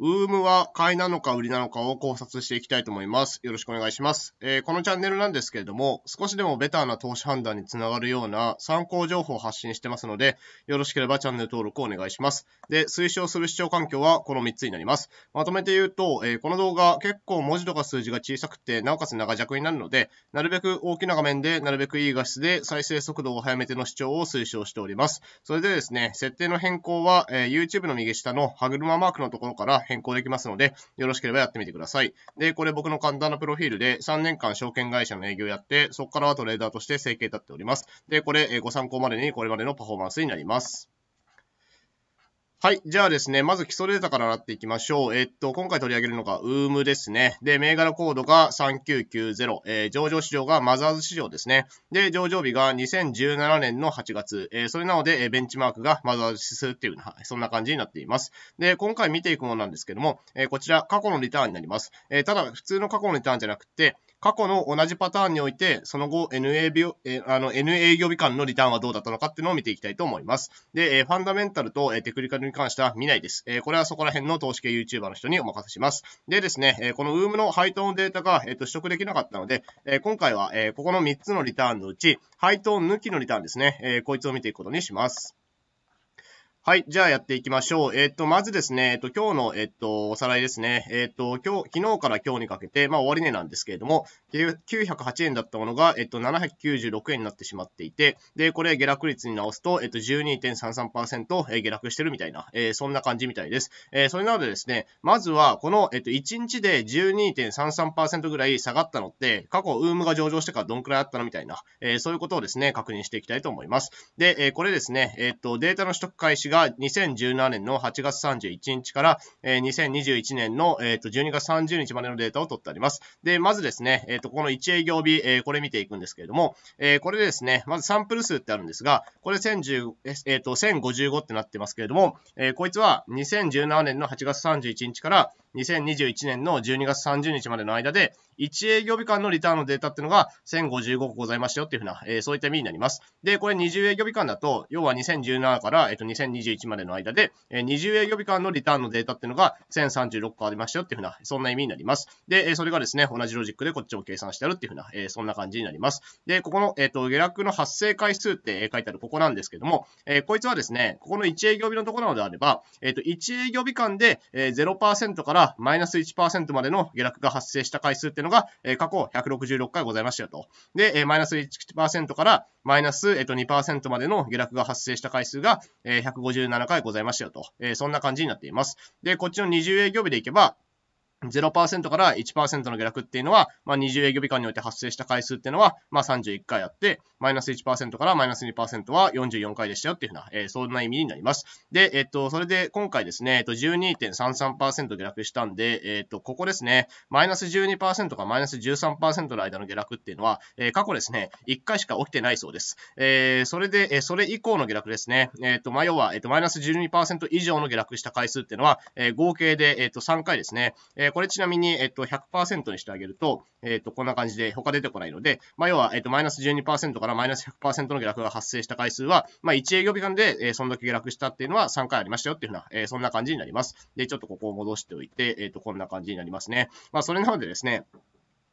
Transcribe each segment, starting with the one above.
ウームは買いなのか売りなのかを考察していきたいと思います。よろしくお願いします。えー、このチャンネルなんですけれども、少しでもベターな投資判断につながるような参考情報を発信してますので、よろしければチャンネル登録をお願いします。で、推奨する視聴環境はこの3つになります。まとめて言うと、えー、この動画結構文字とか数字が小さくて、なおかつ長尺になるので、なるべく大きな画面で、なるべくいい画質で再生速度を早めての視聴を推奨しております。それでですね、設定の変更は、えー、YouTube の右下の歯車マークのところから変更できますので、よろしければやってみてください。で、これ僕の簡単なプロフィールで3年間証券会社の営業をやって、そこからはトレーダーとして成形立っております。で、これご参考までにこれまでのパフォーマンスになります。はい。じゃあですね、まず基礎データからなっていきましょう。えっと、今回取り上げるのが、ウームですね。で、銘柄コードが3990、えー、上場市場がマザーズ市場ですね。で、上場日が2017年の8月、えー、それなので、えー、ベンチマークがマザーズ指数っていうな、そんな感じになっています。で、今回見ていくものなんですけども、えー、こちら、過去のリターンになります。えー、ただ、普通の過去のリターンじゃなくて、過去の同じパターンにおいて、その後 NA 秒、えあの NA 業日間のリターンはどうだったのかっていうのを見ていきたいと思います。で、えファンダメンタルと、えテクニカルに関しては見ないです。えこれはそこら辺の投資系 YouTuber の人にお任せします。でですね、えこの UM の配当のデータが、えー、と取得できなかったので、え今回は、えここの3つのリターンのうち、配当抜きのリターンですね、えこいつを見ていくことにします。はい。じゃあやっていきましょう。えっ、ー、と、まずですね、えっ、ー、と、今日の、えっ、ー、と、おさらいですね。えっと、今日、昨日から今日にかけて、まあ、終値なんですけれども、908円だったものが、えっと、796円になってしまっていて、で、これ下落率に直すと、えっと、12.33%、えー、下落してるみたいな、えそんな感じみたいです。えそれなのでですね、まずは、この、えっと、1日で12.33%ぐらい下がったのって、過去、ウームが上場してからどんくらいあったのみたいな、えそういうことをですね、確認していきたいと思います。で、えこれですね、えっと、データの取得開始が、が2017年の8月31日から、えー、2021年の、えー、と12月30日までのデータを取ってあります。で、まずですね、えー、とこの1営業日、えー、これ見ていくんですけれども、えー、これでですね、まずサンプル数ってあるんですが、これ1010、えー、と1055ってなってますけれども、えー、こいつは2017年の8月31日から2021年の12月30日までの間で、1営業日間のリターンのデータっていうのが1055個ございましたよっていうふうな、えー、そういった意味になります。で、これ20営業日間だと、要は2017から、えと、2021までの間で、えー、20営業日間のリターンのデータっていうのが1036個ありましたよっていうふうな、そんな意味になります。で、えー、それがですね、同じロジックでこっちも計算してあるっていうふうな、えー、そんな感じになります。で、ここの、えっ、ー、と、下落の発生回数って書いてあるここなんですけども、えー、こいつはですね、ここの1営業日のところなのであれば、えっ、ー、と、1営業日間で、ー、0%からマイナス1%までの下落が発生した回数っていうののが、え過去166回ございましたと。で、えマイナス1%からマイナス、えー、と2%までの下落が発生した回数が、え157回ございましたよと、えそんな感じになっています。で、こっちの20営業日でいけば、0%から1%の下落っていうのは、まあ、20営業日間において発生した回数っていうのは、まあ、31回あって、マイナス1%からマイナス2%は44回でしたよっていうふうな、えー、そんな意味になります。で、えっと、それで今回ですね、えっと、12.33%下落したんで、えっと、ここですね、マイナス12%かマイナス13%の間の下落っていうのは、えー、過去ですね、1回しか起きてないそうです。えー、それで、えー、それ以降の下落ですね、えっと、まあ、要は、えっと、マイナス12%以上の下落した回数っていうのは、えー、合計で、えっと、3回ですね、えーー、これちなみに、えっと、100%にしてあげると、えっと、こんな感じで他出てこないので、まあ、要は、えっと、マイナス12%からマイナス100%の下落が発生した回数は、まあ、1営業日間で、えー、その時下落したっていうのは3回ありましたよっていうふうな、えー、そんな感じになります。で、ちょっとここを戻しておいて、えっと、こんな感じになりますね。まあ、それなのでですね、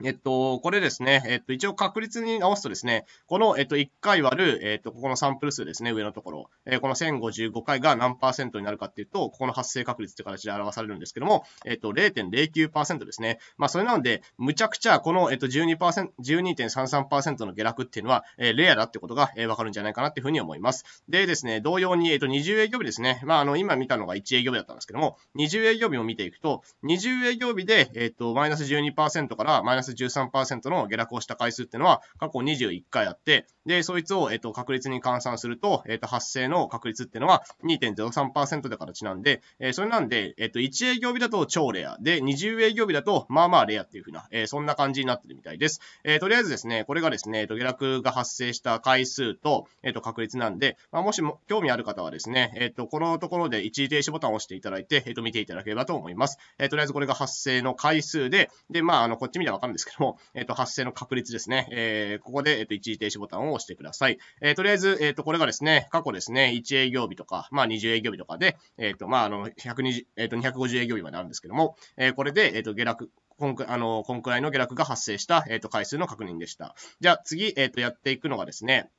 えっと、これですね、えっと、一応確率に直すとですね、この、えっと、1回割る、えっと、ここのサンプル数ですね、上のところ、えー、この1055回が何パーセントになるかっていうと、ここの発生確率って形で表されるんですけども、えっと、0.09%ですね。まあ、それなので、むちゃくちゃ、この、えっと12、12.33%の下落っていうのは、えー、レアだってことが、えー、わかるんじゃないかなっていうふうに思います。でですね、同様に、えっと、20営業日ですね、まあ、あの、今見たのが1営業日だったんですけども、20営業日を見ていくと、20営業日で、えっと、マイナス12%からマイナスス13%の下落をした回数っていうのは過去21回あって、で、そいつを、えっ、と、確率に換算すると、えっ、と、発生の確率っていうのは2.03%だからなんで、えそれなんで、えっ、と、1営業日だと超レア、で、20営業日だと、まあまあレアっていう風な、えそんな感じになってるみたいです。えとりあえずですね、これがですね、えっ、と、下落が発生した回数と、えっ、と、確率なんで、まあ、もしも興味ある方はですね、えっ、と、このところで一時停止ボタンを押していただいて、えっ、と、見ていただければと思います。えとりあえずこれが発生の回数で、で、まあ、あの、こっち見たらわかるですけども、えっ、ー、と、発生の確率ですね。えー、ここで、えっ、と、一時停止ボタンを押してください。えとりあえず、えっ、と、これがですね、過去ですね、1営業日とか、まあ、20営業日とかで、えっ、と、まあ、あの、120、えっ、と、250営業日まであるんですけども、えこれで、えっ、と、下落、こんくあのこんくらいの下落が発生した、えっと回数の確認でした。じゃあ次、えっとやっていくのがですね、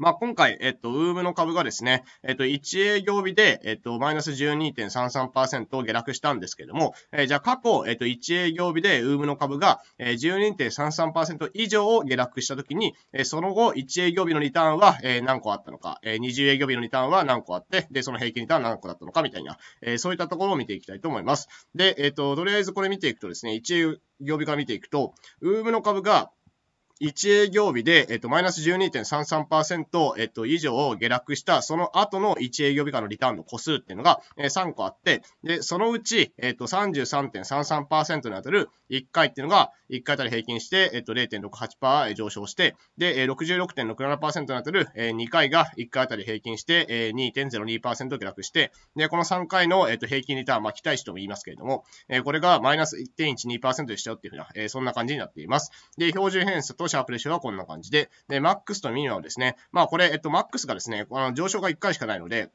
まあ、今回、えっと、ウームの株がですね、えっと、1営業日で、えっと、マイナス12.33%下落したんですけども、えー、じゃあ過去、えっと、1営業日でウームの株が、えー、12.33%以上を下落したときに、えー、その後、1営業日のリターンは、えー、何個あったのか、えー、20営業日のリターンは何個あって、で、その平均リターンは何個だったのかみたいな、えー、そういったところを見ていきたいと思います。で、えっと、とりあえずこれ見ていくとですね、1営業日から見ていくと、ウームの株が、1営業日で、えっと、マイナス12.33%、えっと、以上を下落した、その後の1営業日間のリターンの個数っていうのが、えー、3個あって、で、そのうち、えっと、33.33%に当たる1回っていうのが、1回あたり平均して、えっと、0.68%上昇して、で、66.67%に当たる2回が1回あたり平均して、2.02%下落して、で、この3回の、えっと、平均リターン、まあ、期待値とも言いますけれども、えこれがマイナス1.12%でしたよっていうふうな、そんな感じになっています。で、標準偏差とシャープレシオはこんな感じで、で、マックスとミニマムですね。まあこれ、えっと、マックスがですね、この上昇が1回しかないので、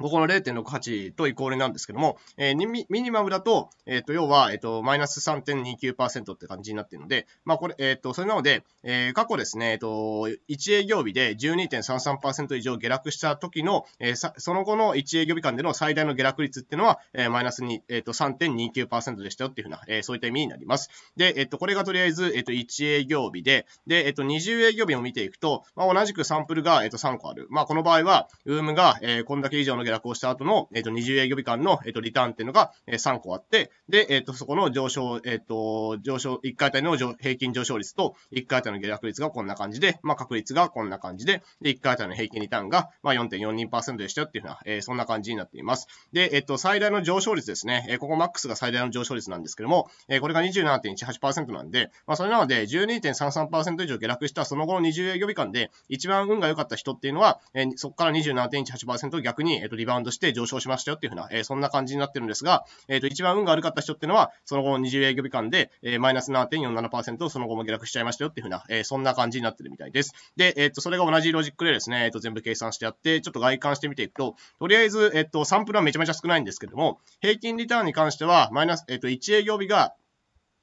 ここの0.68とイコールなんですけども、えー、ミニマムだと、えっ、ー、と、要は、えっ、ー、と、マイナス3.29%って感じになっているので、まあ、これ、えっ、と、それなので、え過去ですね、えっ、と、1営業日で12.33%以上下落した時の、えその後の1営業日間での最大の下落率っていうのは、えマイナスに、えっ、と、3.29%でしたよっていうふうな、えそういった意味になります。で、えっ、と、これがとりあえず、えっ、と、1営業日で、で、えっ、と、20営業日を見ていくと、まあ、同じくサンプルが、えっ、と、3個ある。まあ、この場合は、ウームが、えこんだけ以上の下落をした後の、えっ、と、20営業日間の、えっ、と、リターンっていうのが、え3個あって、で、えっ、と、そこの上昇、えっ、と、上昇、1回体の平均上昇率と、1回体の下落率がこんな感じで、まあ、確率がこんな感じで、で、1回体の平均リターンが、まあ、4.42%でしたよっていうふうな、えそんな感じになっています。で、えっ、と、最大の上昇率ですね、えここマックスが最大の上昇率なんですけども、えこれが27.18%なんで、まあ、それなので、12.33%以上下落したその後の20営業日間で、一番運が良かった人っていうのは、えそこから27.18%逆に、えっ、と、リバウンドして上昇しましたよっていうふうな、えー、そんな感じになってるんですが、えっ、ー、と、一番運が悪かった人っていうのは、その後20営業日間で、えー、マイナス7.47%、その後も下落しちゃいましたよっていうふうな、えー、そんな感じになってるみたいです。で、えっ、と、それが同じロジックでですね、えっ、と、全部計算してやって、ちょっと外観してみていくと、とりあえず、えっ、と、サンプルはめちゃめちゃ少ないんですけども、平均リターンに関しては、マイナス、えっ、と、1営業日が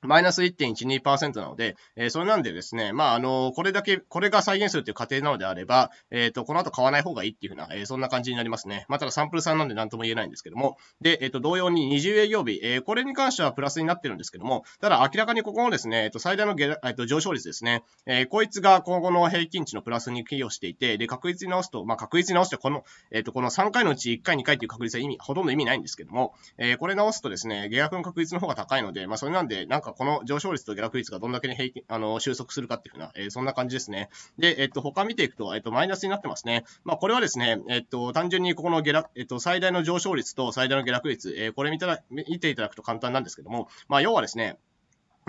マイナス1.12%なので、えー、それなんでですね、まあ、あのこれだけ、これが再現するという過程なのであれば、えっ、ー、と、この後買わない方がいいっていうふうな、えー、そんな感じになりますね。まあ、ただサンプルさんなんで何とも言えないんですけども、で、えっ、と、同様に20営業日、えこれに関してはプラスになってるんですけども、ただ明らかにここのですね、えっ、と、最大の下、えっ、と、上昇率ですね、えこいつが今後の平均値のプラスに寄与していて、で、確率に直すと、まあ、確率に直してこの、えっ、と、この3回のうち1回、2回っていう確率は意味、ほとんど意味ないんですけども、えこれ直すとですね、下落の確率の方が高いので、まあ、それなんで、なんかかこの上昇率と下落率がどんだけに平均あの収束するかっていうふうな、えー、そんな感じですね。で、えっと、他見ていくと、えっと、マイナスになってますね。まあ、これはですね、えっと、単純にここの下落、えっと、最大の上昇率と最大の下落率、えー、これ見たら見ていただくと簡単なんですけども、まあ、要はですね、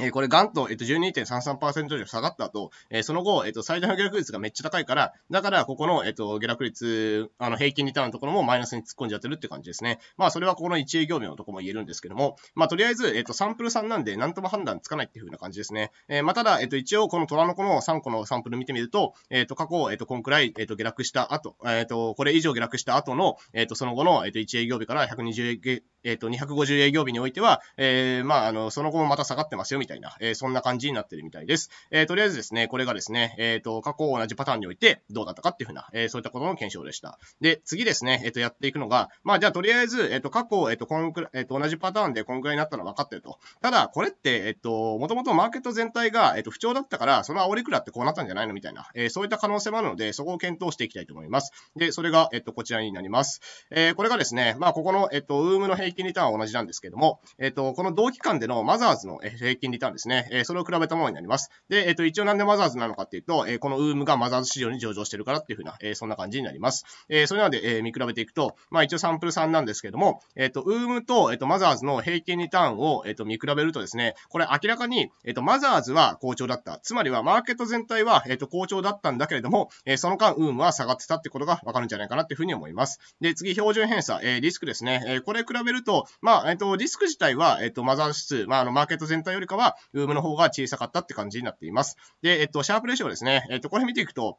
えこれ、ガンと、えっと、12.33%以上下がった後、えその後、えっと、最大の下落率がめっちゃ高いから、だから、ここの、えっと、下落率、あの、平均リターンのところもマイナスに突っ込んじゃってるって感じですね。まあ、それはここの1営業日のとこも言えるんですけども、まあ、とりあえず、えっと、サンプル3なんで、なんとも判断つかないっていう風な感じですね。えまあ、ただ、えっと、一応、この虎の子の3個のサンプル見てみると、えっと、過去、えっと、こんくらい、えっと、下落した後、えっと、これ以上下落した後の、えっと、その後の、えっと、1営業日から120、えっと、250営業日においては、えー、まあ、あの、その後もまた下がってますよ、みたいなたいな、えー、そんな感じになってるみたいです。えー、とりあえずですね、これがですね、えっ、ー、と、過去同じパターンにおいてどうだったかっていうふうな、えー、そういったことの検証でした。で、次ですね、えっ、ー、と、やっていくのが、まあ、じゃあとりあえず、えっ、ー、と、過去、えっ、ー、と、こんくらい、えっ、ー、と、同じパターンでこんくらいになったのは分かってると。ただ、これって、えっ、と、もともとマーケット全体が、えっ、と、不調だったから、その煽りくらってこうなったんじゃないのみたいな、えー、そういった可能性もあるので、そこを検討していきたいと思います。で、それが、えっ、と、こちらになります。えー、これがですね、まあ、ここの、えっ、と、ウームの平均リターンは同じなんですけども、えっ、と、この同期間でのマザーズの平均リターンたんですね。えー、それを比べたものになります。で、えっ、ー、と、一応なんでマザーズなのかっていうと、えー、このウームがマザーズ市場に上場してるからっていうふうな、えー、そんな感じになります。えー、それなので、えー、見比べていくと、まあ一応サンプル3なんですけども、えっ、ー、と、ウームと、えっ、と、マザーズの平均リターンを、えっ、と、見比べるとですね、これ明らかに、えっ、と、マザーズは好調だった。つまりは、マーケット全体は、えっ、と、好調だったんだけれども、えその間、ウームは下がってたってことがわかるんじゃないかなっていうふうに思います。で、次、標準偏差、えリスクですね。えこれ比べると、まあ、えっ、と、リスク自体は、えっ、と、マザーズ指数、まあ、あの、マーケット全体よりかは、が、ウームの方が小さかったって感じになっています。で、えっと、シャープレシオですね。えっと、これ見ていくと、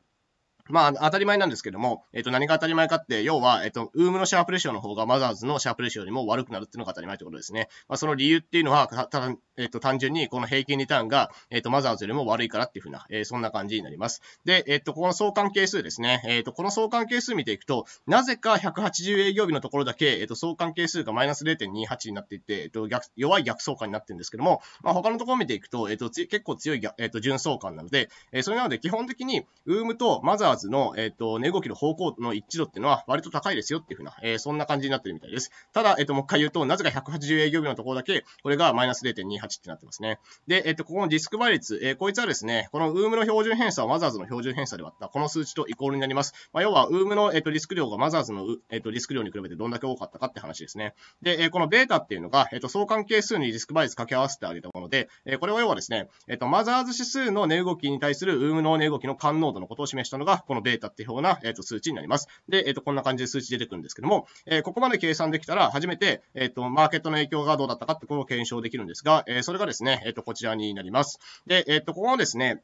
まあ、当たり前なんですけども、えっ、ー、と、何が当たり前かって、要は、えっ、ー、と、ウームのシャープレシオの方がマザーズのシャープレシオよりも悪くなるっていうのが当たり前ってことですね。まあ、その理由っていうのは、た、たえっ、ー、と、単純にこの平均リターンが、えっ、と、マザーズよりも悪いからっていうふうな、えそんな感じになります。で、えっ、と、この相関係数ですね。えっ、と、この相関係数見ていくと、なぜか180営業日のところだけ、えっ、と、相関係数がマイナス0.28になっていて、えっ、と、逆、弱い逆相関になってるんですけども、まあ、他のところ見ていくと、えっ、と、結構強い、えっ、と、純相関なので、えそれなので、基本的に、ウームとマザーズーズの、えっ、ー、と、値動きの方向の一致度っていうのは割と高いですよっていうふうな、えー、そんな感じになってるみたいです。ただ、えっ、ー、と、もう一回言うと、なぜか180営業日のところだけ、これがマイナス0.28ってなってますね。で、えっ、と、ここのディスク倍率、えこいつはですね、このウームの標準偏差をマザーズの標準偏差で割った、この数値とイコールになります。まあ、要は、ウームの、えっ、と、リスク量がマザーズの、えっ、と、リスク量に比べてどんだけ多かったかって話ですね。で、えこのベータっていうのが、えっ、と、相関係数にディスク倍率掛け合わせてあげたもので、えこれは要はですね、えっ、と、マザーズ指数の値動きに対するウームの値動きの感濃度のことを示したのが、このデータっていうような、えー、と数値になります。で、えー、とこんな感じで数値出てくるんですけども、えー、ここまで計算できたら、初めて、えー、とマーケットの影響がどうだったかってことを検証できるんですが、えー、それがですね、えー、とこちらになります。で、えー、とここもですね、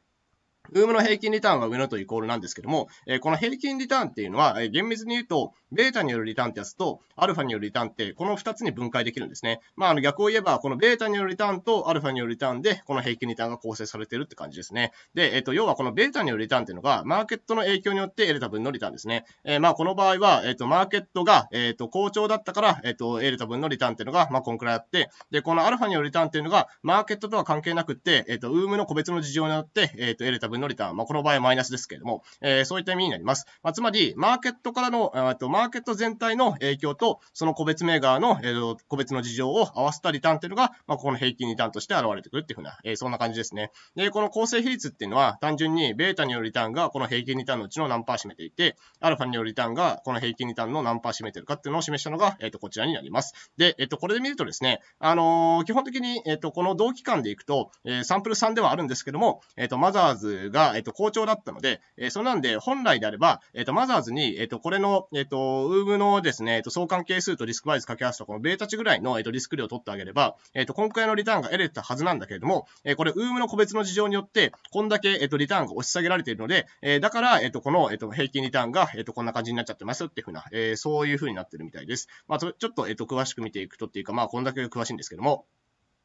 ブームの平均リターンが上のとイコールなんですけども、えこの平均リターンっていうのは、え厳密に言うと、ベータによるリターンってやつと、アルファによるリターンって、この2つに分解できるんですね。まあ、あの逆を言えば、このベータによるリターンとアルファによるリターンで、この平均リターンが構成されてるって感じですね。で、えっ、と、要はこのベータによるリターンっていうのが、マーケットの影響によって得れた分のリターンですね。えまあ、この場合は、えっ、と、マーケットが、えっ、と、好調だったから、えっ、と、得れた分のリターンっていうのが、まあ、こんくらいあって、で、このアルファによるリターンっていうのが、マーケットとは関係なくって、えっ、と、ウームの個別の事情によって、えっ、と、得れた分分のリターン、まあ、この場合マイナスですけれども、えー、そういった意味になります。まあ、つまり、マーケットからの、えー、とマーケット全体の影響と、その個別銘柄の、えー、個別の事情を合わせたリターンというのが、まあ、ここの平均リターンとして現れてくるっていうふうな、えー、そんな感じですね。で、この構成比率っていうのは、単純にベータによるリターンがこの平均リターンのうちの何パー占めていて、アルファによるリターンがこの平均リターンの何パー占めてるかっていうのを示したのが、えー、と、こちらになります。で、えっ、ー、と、これで見るとですね、あのー、基本的に、えっ、と、この同期間でいくと、えサンプル3ではあるんですけども、えっ、と、マザーズが、えっと、好調だったので、えそんなんで、本来であれば、えっと、マザーズに、えっと、これの、えっと、ウームのですね、えっと、相関係数とリスクバイズ掛け合わせたこのベータ値ぐらいの、えっと、リスク量を取ってあげれば、えっと、今回のリターンが得れたはずなんだけれども、えこれ、ウームの個別の事情によって、こんだけ、えっと、リターンが押し下げられているので、えだから、えっと、この、えっと、平均リターンが、えっと、こんな感じになっちゃってますっていうふうな、えそういうふうになってるみたいです。まあ、ちょっと、えっと、詳しく見ていくとっていうか、まあ、こんだけ詳しいんですけども、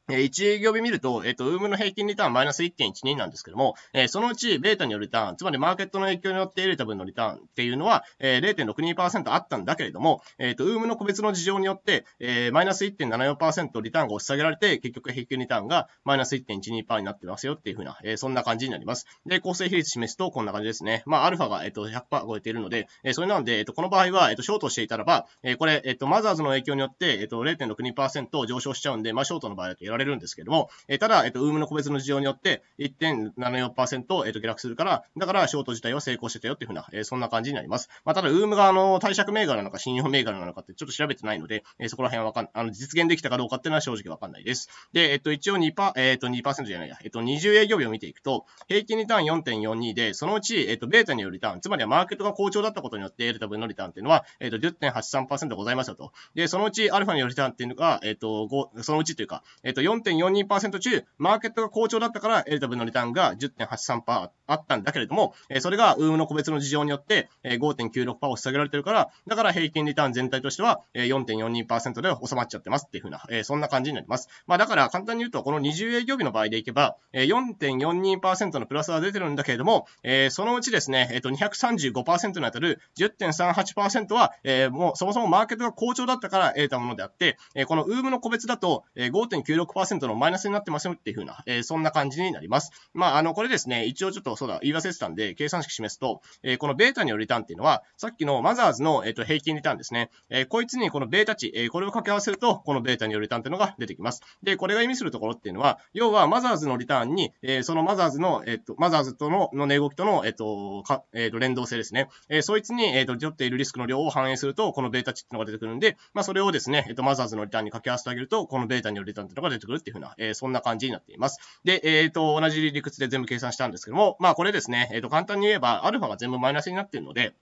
1業日見ると、えっと、ウームの平均リターンマイナス1.12なんですけども、えー、そのうちベータによるリターン、つまりマーケットの影響によって得れた分のリターンっていうのは、えー、0.62%あったんだけれども、えっ、と、ウームの個別の事情によって、えー、マイナス1.74%リターンが押し下げられて、結局平均リターンがマイナス1.12%になってますよっていうふうな、えー、そんな感じになります。で、構成比率示すとこんな感じですね。まあ、アルファが、えっと、100%超えているので、えー、それなので、えっと、この場合は、えっと、ショートしていたらば、えー、これ、えっと、マザーズの影響によって、えっと、0.62%上昇しちゃうんで、まあ、ショートの場合だと言われるんですけども、えただ、えっと、ウームの個別の事情によって、1.74%、えっと、下落するから、だから、ショート自体は成功してたよっていうふうな、えそんな感じになります。まあ、ただ、ウームが、あの、貸借銘柄なのか、信用銘柄なのかって、ちょっと調べてないので、えそこら辺はわかん、あの、実現できたかどうかっていうのは正直わかんないです。で、えっと、一応2%、えっと、2%じゃないや、えっと、20営業日を見ていくと、平均リターン4.42で、そのうち、えっと、ベータによるリターン、つまりはマーケットが好調だったことによって得るタ分のリターンっていうのは、えっと、10.83%ございましたと。で、そのうち、アルファによるリターンっていうのが、えっと、5、そのうちというか、えっと、と、4.42%中、マーケットが好調だったから、エルタブのリターンが10.83%あったんだけれども、えそれが、ウームの個別の事情によって、え5.96%を下げられてるから、だから平均リターン全体としては、え4.42%で収まっちゃってますっていうふうな、えそんな感じになります。まあ、だから簡単に言うと、この20営業日の場合でいけば、え4.42%のプラスは出てるんだけれども、えそのうちですね、えっ、と、235%に当たる10.38%は、えもうそもそもマーケットが好調だったから得たものであって、えこのウームの個別だと、え5.96% 6%のマイナスになってますよっていうふうな、えー、そんな感じになります。まあ、あの、これですね、一応ちょっとそうだ、言い忘れてたんで、計算式示すと、えー、このベータによるリターンっていうのは、さっきのマザーズの、えー、と平均リターンですね。えー、こいつにこのベータ値、えー、これを掛け合わせると、このベータによるリターンっていうのが出てきます。で、これが意味するところっていうのは、要はマザーズのリターンに、えー、そのマザーズの、えっ、ー、と、マザーズとの、の値動きとの、えっ、ー、と、か、えっ、と、連動性ですね。えー、そいつに、えっ、と、寄っているリスクの量を反映すると、このベータ値っていうのが出てくるんで、まあ、それをですね、えっ、と、マザーズのリターンに掛け合わせてあげると、このベータによるリターンっていうのが出ててくるっていうふうな、えー、そんな感じになっています。で、えっ、ー、と、同じ理屈で全部計算したんですけども、まあこれですね、えっ、ー、と、簡単に言えば、アルファが全部マイナスになっているので、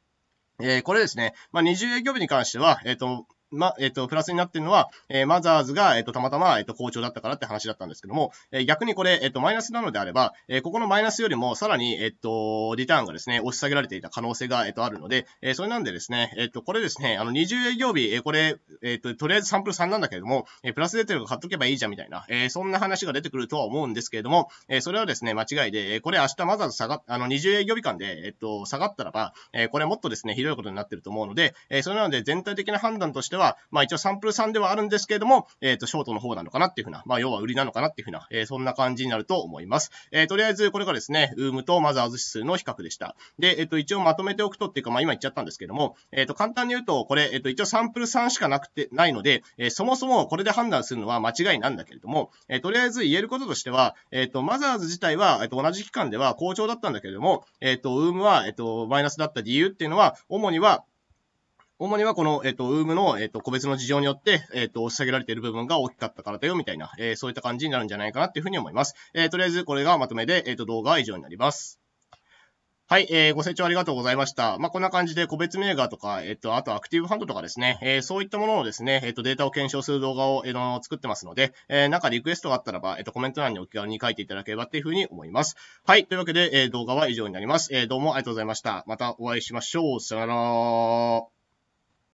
えー、これですね、まあ、20営業日に関しては、えっ、ー、と、ま、えっ、ー、と、プラスになってるのは、えー、マザーズが、えっ、ー、と、たまたま、えっ、と、好調だったからって話だったんですけども、え逆にこれ、えっ、と、マイナスなのであれば、えここのマイナスよりも、さらに、えっ、と、リターンがですね、押し下げられていた可能性が、えっ、と、あるので、えそれなんでですね、えっ、と、これですね、あの、20営業日、えこれ、えっ、と、とりあえずサンプル3なんだけれども、えプラス出てるか買っとけばいいじゃんみたいな、えそんな話が出てくるとは思うんですけれども、えそれはですね、間違いで、えこれ明日マザーズ下が、あの、20営業日間で、えっ、と、下がったらば、えこれもっとですね、ひどいことになってると思うので、えそれなので全体的な判断としては、は、まあ一応サンプル3ではあるんですけれども、えっ、と、ショートの方なのかなっていうふうな、まあ要は売りなのかなっていうふうな、えそんな感じになると思います。えとりあえずこれがですね、ウームとマザーズ指数の比較でした。で、えっ、と、一応まとめておくとっていうか、まあ今言っちゃったんですけども、えっ、と、簡単に言うと、これ、えっ、と、一応サンプル3しかなくて、ないので、えそもそもこれで判断するのは間違いなんだけれども、えとりあえず言えることとしては、えっ、と、マザーズ自体は、えっ、と、同じ期間では好調だったんだけれども、えっ、と、ウームは、えっ、と、マイナスだった理由っていうのは、主には、主にはこの、えっ、ー、と、ウームの、えっ、ー、と、個別の事情によって、えっ、ー、と、押し下げられている部分が大きかったからだよ、みたいな、えそういった感じになるんじゃないかなっていうふうに思います。えとりあえず、これがまとめで、えっ、と、動画は以上になります。はい、えー、ご清聴ありがとうございました。まあ、こんな感じで個別銘柄とか、えっ、ー、と、あとアクティブハンドとかですね、えー、そういったもののですね、えっ、ー、と、データを検証する動画を、えー、作ってますので、えー、なんかリクエストがあったらば、えっ、ー、と、コメント欄にお気軽に書いていただければっていうふうに思います。はい、というわけで、えー、動画は以上になります。えー、どうもありがとうございました。またお会いしましょう。さよなら。